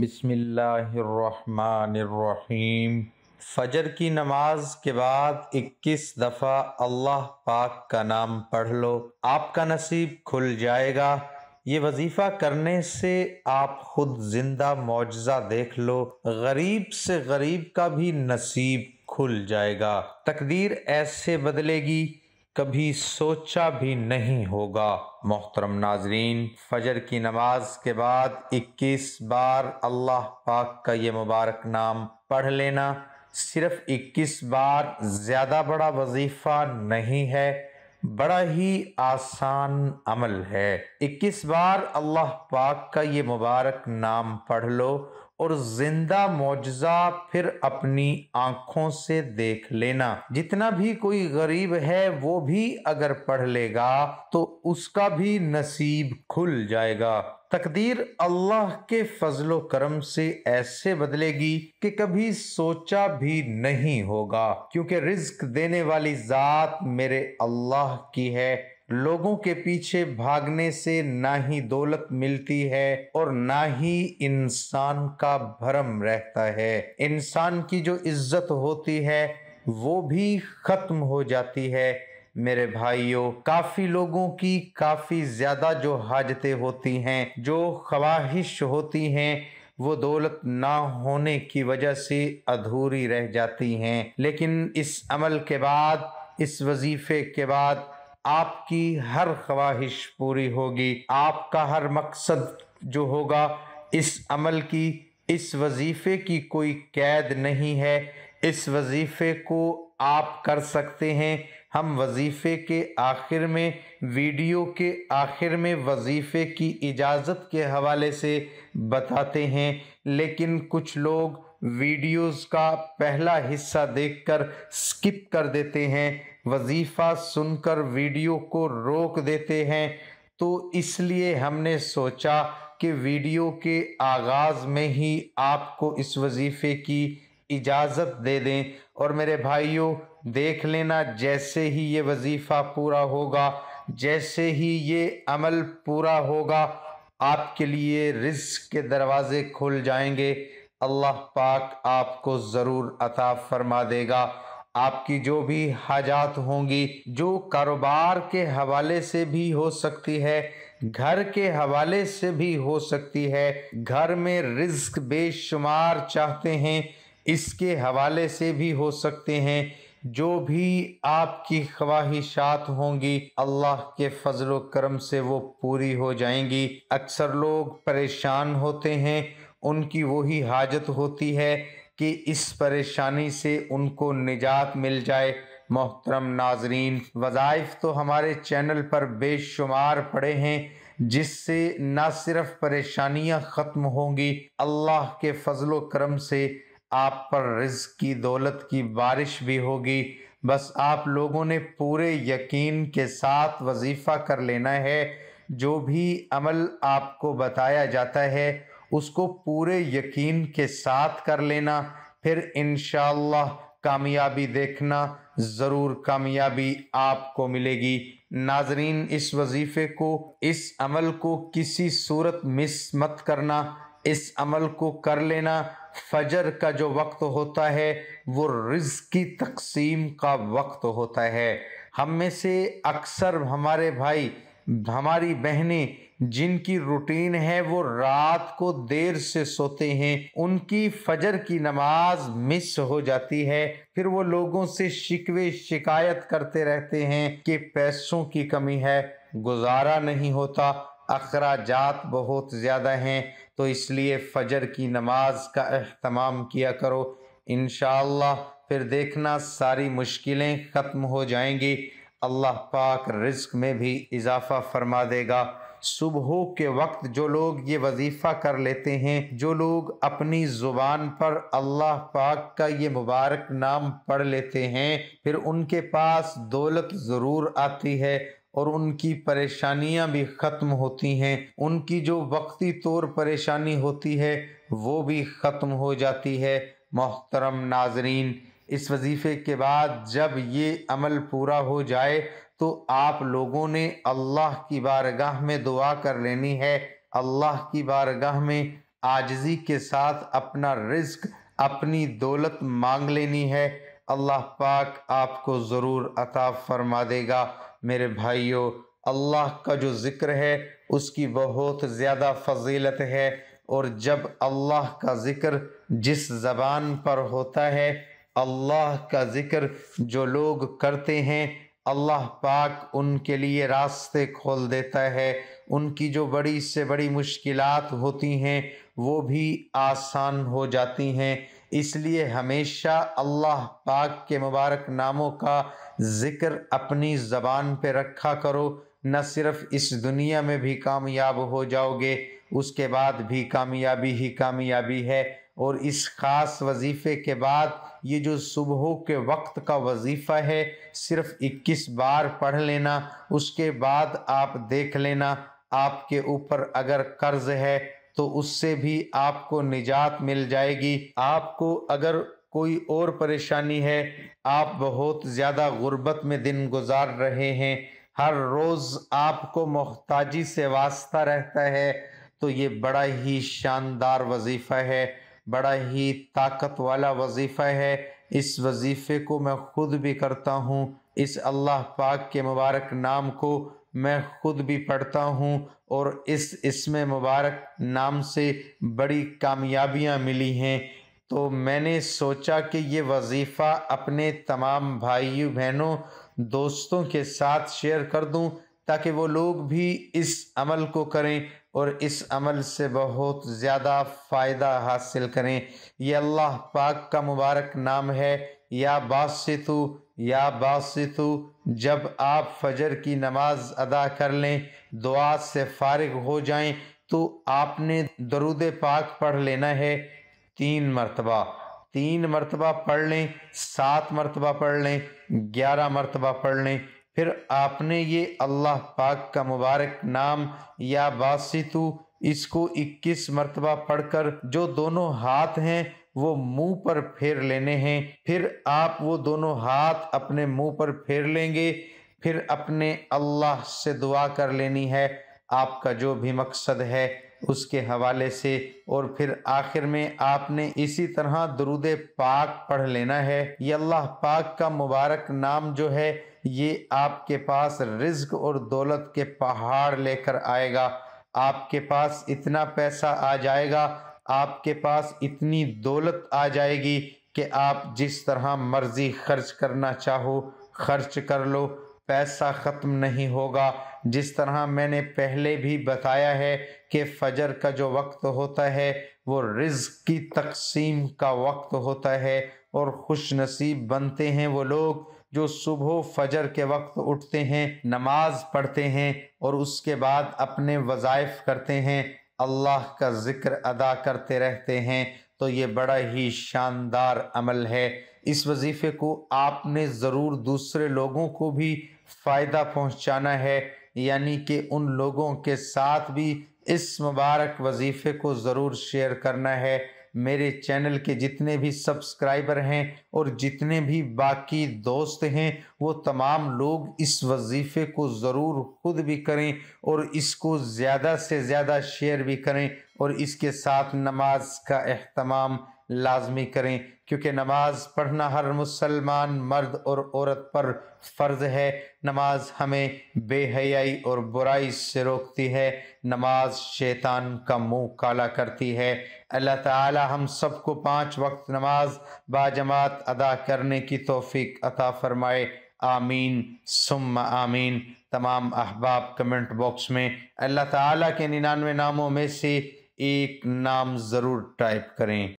बिसमीम फ़जर की नमाज के बाद 21 दफ़ा अल्लाह पाक का नाम पढ़ लो आपका नसीब खुल जाएगा ये वजीफ़ा करने से आप खुद जिंदा मुआजा देख लो गरीब से गरीब का भी नसीब खुल जाएगा तकदीर ऐसे बदलेगी कभी सोचा भी नहीं होगा मोहतरम नाजरीन फजर की नमाज के बाद 21 बार अल्लाह पाक का ये मुबारक नाम पढ़ लेना सिर्फ 21 बार ज़्यादा बड़ा वजीफ़ा नहीं है बड़ा ही आसान अमल है 21 बार अल्लाह पाक का ये मुबारक नाम पढ़ लो और जिंदा मुआजा फिर अपनी आंखों से देख लेना जितना भी कोई गरीब है वो भी अगर पढ़ लेगा तो उसका भी नसीब खुल जाएगा तकदीर अल्लाह के फजलो करम से ऐसे बदलेगी कि कभी सोचा भी नहीं होगा क्योंकि रिस्क देने वाली ज़ात मेरे अल्लाह की है लोगों के पीछे भागने से ना ही दौलत मिलती है और ना ही इंसान का भरम रहता है इंसान की जो इज्जत होती है वो भी खत्म हो जाती है मेरे भाइयों काफ़ी लोगों की काफ़ी ज़्यादा जो हाजतें होती हैं जो ख्वाहिश होती हैं वो दौलत ना होने की वजह से अधूरी रह जाती हैं लेकिन इस अमल के बाद इस वजीफ़े के बाद आपकी हर ख्वाहिश पूरी होगी आपका हर मकसद जो होगा इस अमल की इस वजीफ़े की कोई कैद नहीं है इस वजीफ़े को आप कर सकते हैं हम वजीफ़े के आखिर में वीडियो के आखिर में वजीफ़े की इजाज़त के हवाले से बताते हैं लेकिन कुछ लोग वीडियोस का पहला हिस्सा देखकर स्किप कर देते हैं वजीफ़ा सुनकर वीडियो को रोक देते हैं तो इसलिए हमने सोचा कि वीडियो के आगाज़ में ही आपको इस वजीफ़े की इजाज़त दे दें और मेरे भाइयों देख लेना जैसे ही ये वजीफ़ा पूरा होगा जैसे ही ये अमल पूरा होगा आपके लिए रिज के दरवाज़े खुल जाएंगे अल्लाह पाक आपको ज़रूर अता फरमा देगा आपकी जो भी हाजात होंगी जो कारोबार के हवाले से भी हो सकती है घर के हवाले से भी हो सकती है घर में रिस्क बेशुमार चाहते हैं इसके हवाले से भी हो सकते हैं जो भी आपकी ख्वाहिशात होंगी अल्लाह के फजल करम से वो पूरी हो जाएंगी अक्सर लोग परेशान होते हैं उनकी वही हाजत होती है कि इस परेशानी से उनको निजात मिल जाए मोहतरम नाजरीन वज़ाइफ तो हमारे चैनल पर बेशुमार पड़े हैं जिससे न सिर्फ परेशानियां ख़त्म होंगी अल्लाह के फजलो करम से आप पर रज़ की दौलत की बारिश भी होगी बस आप लोगों ने पूरे यकीन के साथ वजीफ़ा कर लेना है जो भी अमल आपको बताया जाता है उसको पूरे यकीन के साथ कर लेना फिर इन कामयाबी देखना ज़रूर कामयाबी आपको मिलेगी नाजरीन इस वजीफ़े को इस अमल को किसी सूरत मिस मत करना इस अमल को कर लेना फजर का जो वक्त होता है वो रिज की तकसीम का वक्त होता है हम में से अक्सर हमारे भाई हमारी बहनें जिनकी रूटीन है वो रात को देर से सोते हैं उनकी फजर की नमाज मिस हो जाती है फिर वो लोगों से शिकवे शिकायत करते रहते हैं कि पैसों की कमी है गुजारा नहीं होता अखराज बहुत ज़्यादा हैं तो इसलिए फजर की नमाज का अहतमाम किया करो इन फिर देखना सारी मुश्किलें ख़त्म हो जाएंगी अल्लाह पाक रिस्क में भी इजाफ़ा फरमा देगा सुबह के वक्त जो लोग ये वजीफ़ा कर लेते हैं जो लोग अपनी ज़ुबान पर अल्लाह पाक का ये मुबारक नाम पढ़ लेते हैं फिर उनके पास दौलत ज़रूर आती है और उनकी परेशानियां भी ख़त्म होती हैं उनकी जो वक्ती तौर परेशानी होती है वो भी ख़त्म हो जाती है मोहतरम नाजरीन इस वजीफ़े के बाद जब ये अमल पूरा हो जाए तो आप लोगों ने अल्लाह की बारगाह में दुआ कर लेनी है अल्लाह की बारगाह में आजजी के साथ अपना रिस्क अपनी दौलत मांग लेनी है अल्लाह पाक आपको ज़रूर अता फरमा देगा मेरे भाइयों अल्लाह का जो ज़िक्र है उसकी बहुत ज़्यादा फजीलत है और जब अल्लाह का ज़िक्र जिस ज़बान पर होता है अल्लाह का ज़िक्र जो लोग करते हैं अल्लाह पाक उनके लिए रास्ते खोल देता है उनकी जो बड़ी से बड़ी मुश्किलात होती हैं वो भी आसान हो जाती हैं इसलिए हमेशा अल्लाह पाक के मुबारक नामों का ज़िक्र अपनी ज़बान पे रखा करो न सिर्फ इस दुनिया में भी कामयाब हो जाओगे उसके बाद भी कामयाबी ही कामयाबी है और इस ख़ास वजीफ़े के बाद ये जो सुबह के वक्त का वजीफ़ा है सिर्फ़ 21 बार पढ़ लेना उसके बाद आप देख लेना आपके ऊपर अगर कर्ज़ है तो उससे भी आपको निजात मिल जाएगी आपको अगर कोई और परेशानी है आप बहुत ज़्यादा गुर्बत में दिन गुजार रहे हैं हर रोज़ आपको मोहताजी से वास्ता रहता है तो ये बड़ा ही शानदार वजीफ़ा है बड़ा ही ताकत वाला वजीफ़ा है इस वजीफ़े को मैं ख़ुद भी करता हूँ इस अल्लाह पाक के मुबारक नाम को मैं ख़ुद भी पढ़ता हूँ और इस इसमें मुबारक नाम से बड़ी कामयाबियाँ मिली हैं तो मैंने सोचा कि ये वजीफ़ा अपने तमाम भाइयों बहनों दोस्तों के साथ शेयर कर दूँ ताकि वो लोग भी इस अमल को करें और इस अमल से बहुत ज़्यादा फ़ायदा हासिल करें ये अल्लाह पाक का मुबारक नाम है या बासितु या बासितु जब आप फजर की नमाज अदा कर लें दुआ से फारग हो जाएं तो आपने दरुद पाक पढ़ लेना है तीन मरतबा तीन मरतबा पढ़ लें सात मरतबा पढ़ लें ग्यारह मरतबा पढ़ लें फिर आपने ये अल्लाह पाक का मुबारक नाम या बासितु इसको 21 मरतबा पढ़कर जो दोनों हाथ हैं वो मुंह पर फेर लेने हैं फिर आप वो दोनों हाथ अपने मुंह पर फेर लेंगे फिर अपने अल्लाह से दुआ कर लेनी है आपका जो भी मकसद है उसके हवाले से और फिर आखिर में आपने इसी तरह दरूद पाक पढ़ लेना है ये अल्लाह पाक का मुबारक नाम जो है ये आपके पास रिज्क और दौलत के पहाड़ लेकर आएगा आपके पास इतना पैसा आ जाएगा आपके पास इतनी दौलत आ जाएगी कि आप जिस तरह मर्जी खर्च करना चाहो खर्च कर लो पैसा ख़त्म नहीं होगा जिस तरह मैंने पहले भी बताया है कि फजर का जो वक्त होता है वो रिज की तकसीम का वक्त होता है और खुश नसीब बनते हैं वो लोग जो सुबह फजर के वक्त उठते हैं नमाज पढ़ते हैं और उसके बाद अपने वज़ाइफ करते हैं अल्लाह का ज़िक्र अदा करते रहते हैं तो ये बड़ा ही शानदार अमल है इस वजीफ़े को आपने ज़रूर दूसरे लोगों को भी फ़ायदा पहुंचाना है यानी कि उन लोगों के साथ भी इस मुबारक वजीफ़े को ज़रूर शेयर करना है मेरे चैनल के जितने भी सब्सक्राइबर हैं और जितने भी बाकी दोस्त हैं वो तमाम लोग इस वजीफ़े को ज़रूर खुद भी करें और इसको ज़्यादा से ज़्यादा शेयर भी करें और इसके साथ नमाज का अहतमाम लाजमी करें क्योंकि नमाज पढ़ना हर मुसलमान मर्द और औरत पर फ़र्ज है नमाज हमें बेहयाई और बुराई से रोकती है नमाज शैतान का मुंह काला करती है अल्लाह ताला हम सबको पांच वक्त नमाज बाजमात अदा करने की तोफ़ी अता फ़रमाए आमीन सुम आमीन तमाम अहबाब कमेंट बॉक्स में अल्लाह ताला के निन्यानवे नामों में से एक नाम ज़रूर टाइप करें